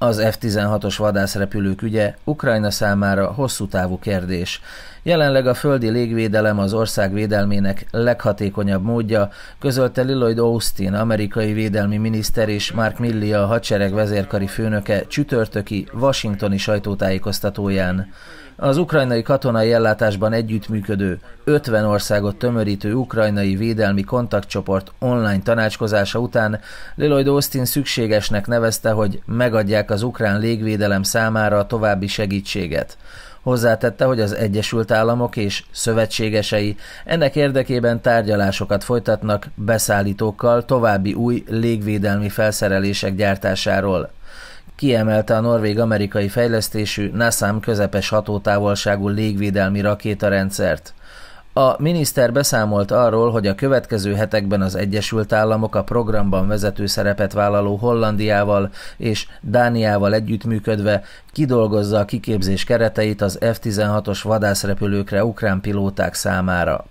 Az F-16-os vadászrepülők ügye Ukrajna számára hosszú távú kérdés. Jelenleg a földi légvédelem az ország védelmének leghatékonyabb módja, közölte Lloyd Austin, amerikai védelmi miniszter és Mark Milley a hadsereg vezérkari főnöke csütörtöki washingtoni sajtótájékoztatóján. Az ukrajnai katonai ellátásban együttműködő 50 országot tömörítő ukrajnai védelmi kontaktcsoport online tanácskozása után Lloyd Austin szükségesnek nevezte, hogy megadják biztosítják az ukrán légvédelem számára a további segítséget. Hozzátette, hogy az Egyesült Államok és szövetségesei ennek érdekében tárgyalásokat folytatnak beszállítókkal további új légvédelmi felszerelések gyártásáról. Kiemelte a norvég-amerikai fejlesztésű NASAM közepes hatótávolságú légvédelmi rakétarendszert. A miniszter beszámolt arról, hogy a következő hetekben az Egyesült Államok a programban vezető szerepet vállaló Hollandiával és Dániával együttműködve kidolgozza a kiképzés kereteit az F-16-os vadászrepülőkre ukrán pilóták számára.